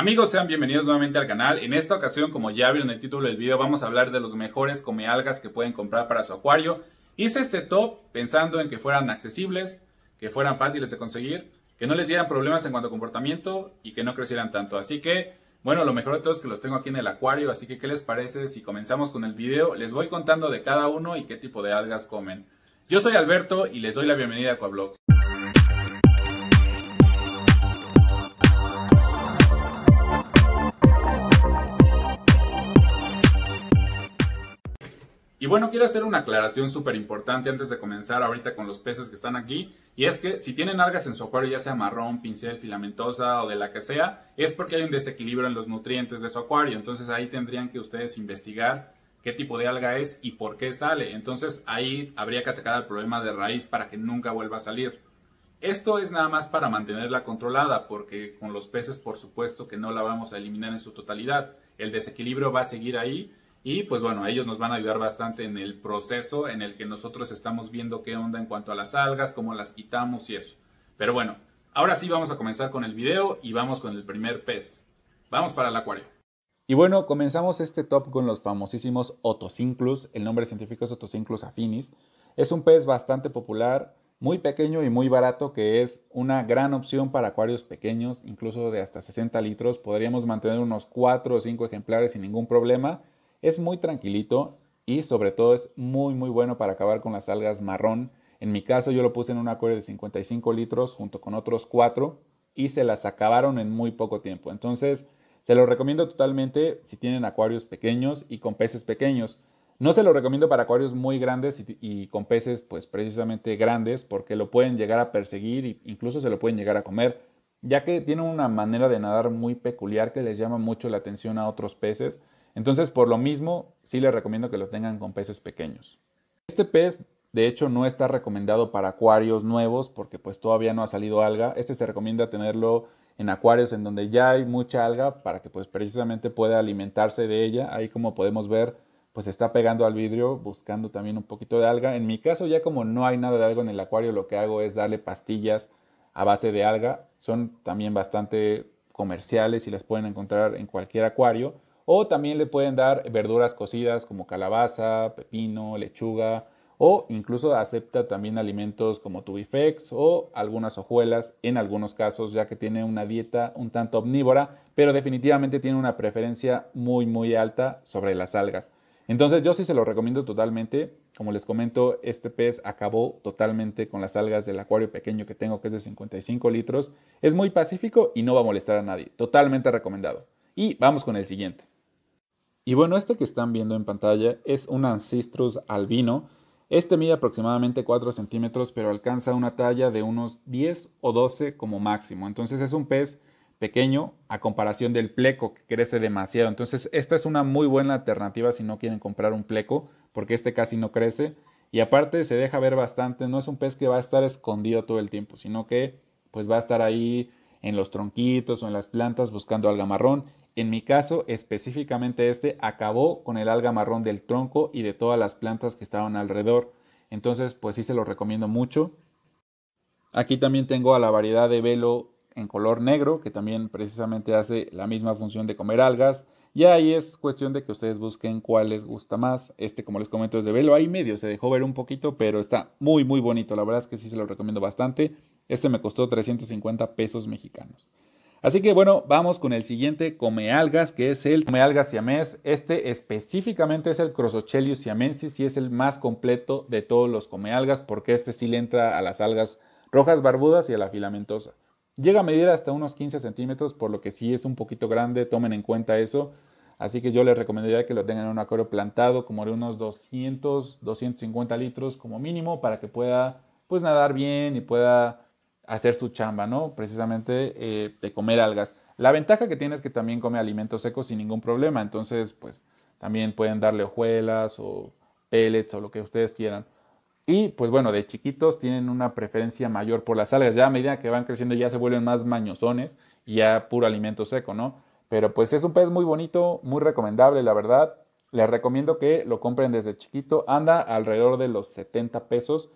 Amigos, sean bienvenidos nuevamente al canal. En esta ocasión, como ya vieron el título del video, vamos a hablar de los mejores comealgas que pueden comprar para su acuario. Hice este top pensando en que fueran accesibles, que fueran fáciles de conseguir, que no les dieran problemas en cuanto a comportamiento y que no crecieran tanto. Así que, bueno, lo mejor de todo es que los tengo aquí en el acuario, así que ¿qué les parece si comenzamos con el video? Les voy contando de cada uno y qué tipo de algas comen. Yo soy Alberto y les doy la bienvenida a Coablogs. Y bueno, quiero hacer una aclaración súper importante antes de comenzar ahorita con los peces que están aquí. Y es que si tienen algas en su acuario, ya sea marrón, pincel, filamentosa o de la que sea, es porque hay un desequilibrio en los nutrientes de su acuario. Entonces ahí tendrían que ustedes investigar qué tipo de alga es y por qué sale. Entonces ahí habría que atacar el problema de raíz para que nunca vuelva a salir. Esto es nada más para mantenerla controlada, porque con los peces por supuesto que no la vamos a eliminar en su totalidad. El desequilibrio va a seguir ahí y pues bueno, ellos nos van a ayudar bastante en el proceso en el que nosotros estamos viendo qué onda en cuanto a las algas, cómo las quitamos y eso. Pero bueno, ahora sí vamos a comenzar con el video y vamos con el primer pez. Vamos para el acuario. Y bueno, comenzamos este top con los famosísimos Otocinclus. El nombre científico es Otocinclus affinis. Es un pez bastante popular, muy pequeño y muy barato, que es una gran opción para acuarios pequeños, incluso de hasta 60 litros. Podríamos mantener unos 4 o 5 ejemplares sin ningún problema es muy tranquilito y sobre todo es muy muy bueno para acabar con las algas marrón. En mi caso yo lo puse en un acuario de 55 litros junto con otros 4 y se las acabaron en muy poco tiempo. Entonces se lo recomiendo totalmente si tienen acuarios pequeños y con peces pequeños. No se lo recomiendo para acuarios muy grandes y, con peces, pues precisamente grandes, porque lo pueden llegar a perseguir e incluso se lo pueden llegar a comer, ya que tienen una manera de nadar muy peculiar que les llama mucho la atención a otros peces. Entonces, por lo mismo, sí les recomiendo que lo tengan con peces pequeños. Este pez, de hecho, no está recomendado para acuarios nuevos porque pues todavía no ha salido alga. Este se recomienda tenerlo en acuarios en donde ya hay mucha alga para que pues precisamente pueda alimentarse de ella. Ahí como podemos ver, pues está pegando al vidrio buscando también un poquito de alga. En mi caso ya como no hay nada de algo en el acuario, lo que hago es darle pastillas a base de alga. Son también bastante comerciales y las pueden encontrar en cualquier acuario. O también le pueden dar verduras cocidas como calabaza, pepino, lechuga o incluso acepta también alimentos como tubifex o algunas hojuelas en algunos casos ya que tiene una dieta un tanto omnívora, pero definitivamente tiene una preferencia muy muy alta sobre las algas. Entonces yo sí se lo recomiendo totalmente. Como les comento, este pez acabó totalmente con las algas del acuario pequeño que tengo, que es de 55 litros. Es muy pacífico y no va a molestar a nadie. Totalmente recomendado. Y vamos con el siguiente. Y bueno, este que están viendo en pantalla es un Ancistrus albino. Este mide aproximadamente 4 centímetros, pero alcanza una talla de unos 10 o 12 como máximo. Entonces es un pez pequeño a comparación del pleco que crece demasiado. Entonces esta es una muy buena alternativa si no quieren comprar un pleco, porque este casi no crece. Y aparte se deja ver bastante, no es un pez que va a estar escondido todo el tiempo, sino que pues va a estar ahí en los tronquitos o en las plantas buscando alga marrón en mi caso, específicamente este acabó con el alga marrón del tronco y de todas las plantas que estaban alrededor. Entonces, pues sí se lo recomiendo mucho. Aquí también tengo a la variedad de velo en color negro, que también precisamente hace la misma función de comer algas. Y ahí es cuestión de que ustedes busquen cuál les gusta más. Este, como les comento, es de velo. Ahí medio se dejó ver un poquito, pero está muy, muy bonito. La verdad es que sí se lo recomiendo bastante. Este me costó 350 pesos mexicanos. Así que bueno, vamos con el siguiente come algas, que es el come algas siamés. Este específicamente es el Crossochelius siamensis y es el más completo de todos los come algas porque este sí le entra a las algas rojas barbudas y a la filamentosa. Llega a medir hasta unos 15 centímetros, por lo que sí es un poquito grande, tomen en cuenta eso. Así que yo les recomendaría que lo tengan en un acuario plantado, como de unos 200, 250 litros como mínimo, para que pueda pues nadar bien y pueda hacer su chamba, ¿no? Precisamente eh, de comer algas. La ventaja que tiene es que también come alimentos secos sin ningún problema, entonces pues también pueden darle hojuelas o pellets o lo que ustedes quieran. Y pues bueno, de chiquitos tienen una preferencia mayor por las algas, ya a medida que van creciendo ya se vuelven más mañosones y ya puro alimento seco, ¿no? Pero pues es un pez muy bonito, muy recomendable, la verdad. Les recomiendo que lo compren desde chiquito, anda alrededor de los 70 pesos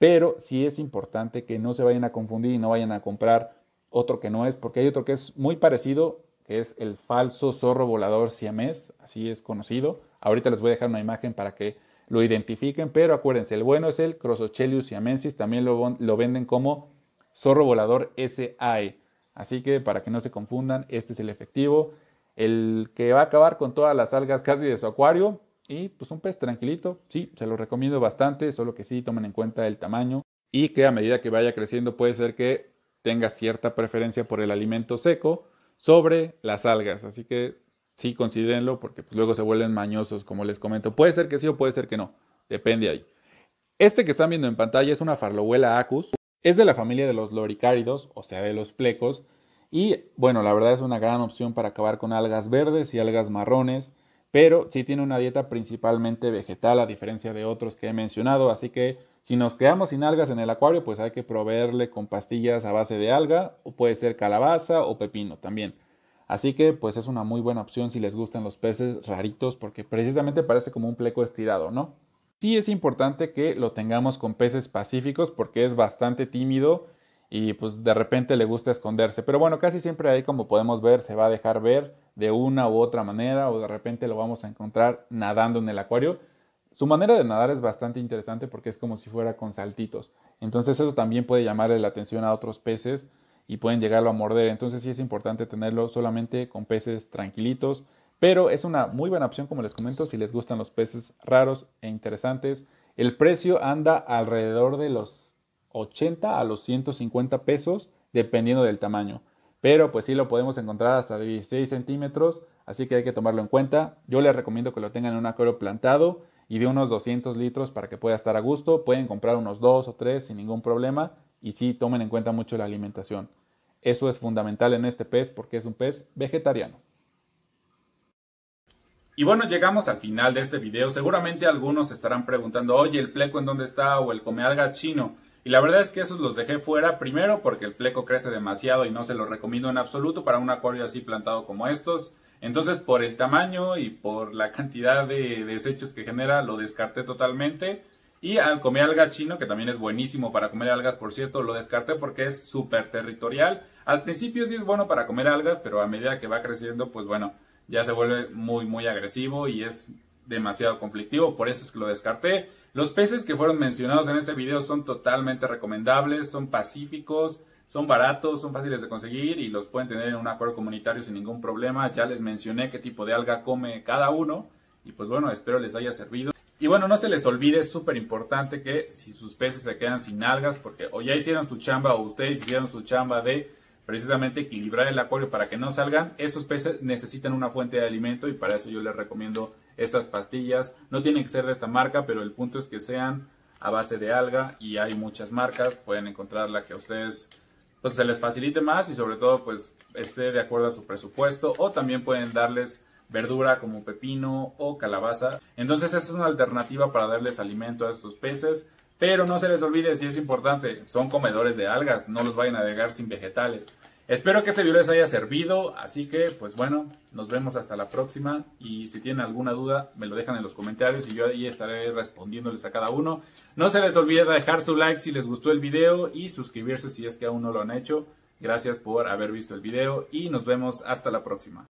pero sí es importante que no se vayan a confundir y no vayan a comprar otro que no es, porque hay otro que es muy parecido, que es el falso zorro volador siamés, así es conocido. Ahorita les voy a dejar una imagen para que lo identifiquen, pero acuérdense, el bueno es el Crosochelius siamensis, también lo, lo venden como zorro volador SAE. Así que para que no se confundan, este es el efectivo, el que va a acabar con todas las algas casi de su acuario, y pues un pez tranquilito, sí, se lo recomiendo bastante, solo que sí, tomen en cuenta el tamaño y que a medida que vaya creciendo puede ser que tenga cierta preferencia por el alimento seco sobre las algas. Así que sí, considérenlo porque pues, luego se vuelven mañosos, como les comento. Puede ser que sí o puede ser que no, depende ahí. Este que están viendo en pantalla es una farlohuela acus, es de la familia de los loricáridos, o sea, de los plecos, y bueno, la verdad es una gran opción para acabar con algas verdes y algas marrones pero sí tiene una dieta principalmente vegetal, a diferencia de otros que he mencionado. Así que si nos quedamos sin algas en el acuario, pues hay que proveerle con pastillas a base de alga, o puede ser calabaza o pepino también. Así que pues es una muy buena opción si les gustan los peces raritos, porque precisamente parece como un pleco estirado, ¿no? Sí es importante que lo tengamos con peces pacíficos porque es bastante tímido y pues de repente le gusta esconderse. Pero bueno, casi siempre ahí como podemos ver se va a dejar ver de una u otra manera o de repente lo vamos a encontrar nadando en el acuario. Su manera de nadar es bastante interesante porque es como si fuera con saltitos. Entonces eso también puede llamar la atención a otros peces y pueden llegarlo a morder. Entonces sí es importante tenerlo solamente con peces tranquilitos. Pero es una muy buena opción, como les comento, si les gustan los peces raros e interesantes. El precio anda alrededor de los 80 a los 150 pesos, dependiendo del tamaño pero pues sí lo podemos encontrar hasta 16 centímetros, así que hay que tomarlo en cuenta. Yo les recomiendo que lo tengan en un acuario plantado y de unos 200 litros para que pueda estar a gusto. Pueden comprar unos 2 o 3 sin ningún problema y sí tomen en cuenta mucho la alimentación. Eso es fundamental en este pez porque es un pez vegetariano. Y bueno, llegamos al final de este video. Seguramente algunos estarán preguntando, oye, ¿el pleco en dónde está? o el comealga chino. Y la verdad es que esos los dejé fuera, primero porque el pleco crece demasiado y no se los recomiendo en absoluto para un acuario así plantado como estos. Entonces, por el tamaño y por la cantidad de desechos que genera, lo descarté totalmente. Y al comer alga chino, que también es buenísimo para comer algas, por cierto, lo descarté porque es súper territorial. Al principio sí es bueno para comer algas, pero a medida que va creciendo, pues bueno, ya se vuelve muy, muy agresivo y es demasiado conflictivo. Por eso es que lo descarté. Los peces que fueron mencionados en este video son totalmente recomendables, son pacíficos, son baratos, son fáciles de conseguir y los pueden tener en un acuario comunitario sin ningún problema. Ya les mencioné qué tipo de alga come cada uno y pues bueno, espero les haya servido. Y bueno, no se les olvide, es súper importante que si sus peces se quedan sin algas, porque o ya hicieron su chamba o ustedes hicieron su chamba de precisamente equilibrar el acuario para que no salgan, esos peces necesitan una fuente de alimento y para eso yo les recomiendo estas pastillas. No tienen que ser de esta marca, pero el punto es que sean a base de alga y hay muchas marcas. Pueden encontrar la que a ustedes pues, se les facilite más y sobre todo pues esté de acuerdo a su presupuesto o también pueden darles verdura como pepino o calabaza. Entonces esa es una alternativa para darles alimento a estos peces. Pero no se les olvide si es importante, son comedores de algas, no los vayan a dejar sin vegetales. Espero que este video les haya servido, así que pues bueno, nos vemos hasta la próxima y si tienen alguna duda me lo dejan en los comentarios y yo ahí estaré respondiéndoles a cada uno. No se les olvide dejar su like si les gustó el video y suscribirse si es que aún no lo han hecho. Gracias por haber visto el video y nos vemos hasta la próxima.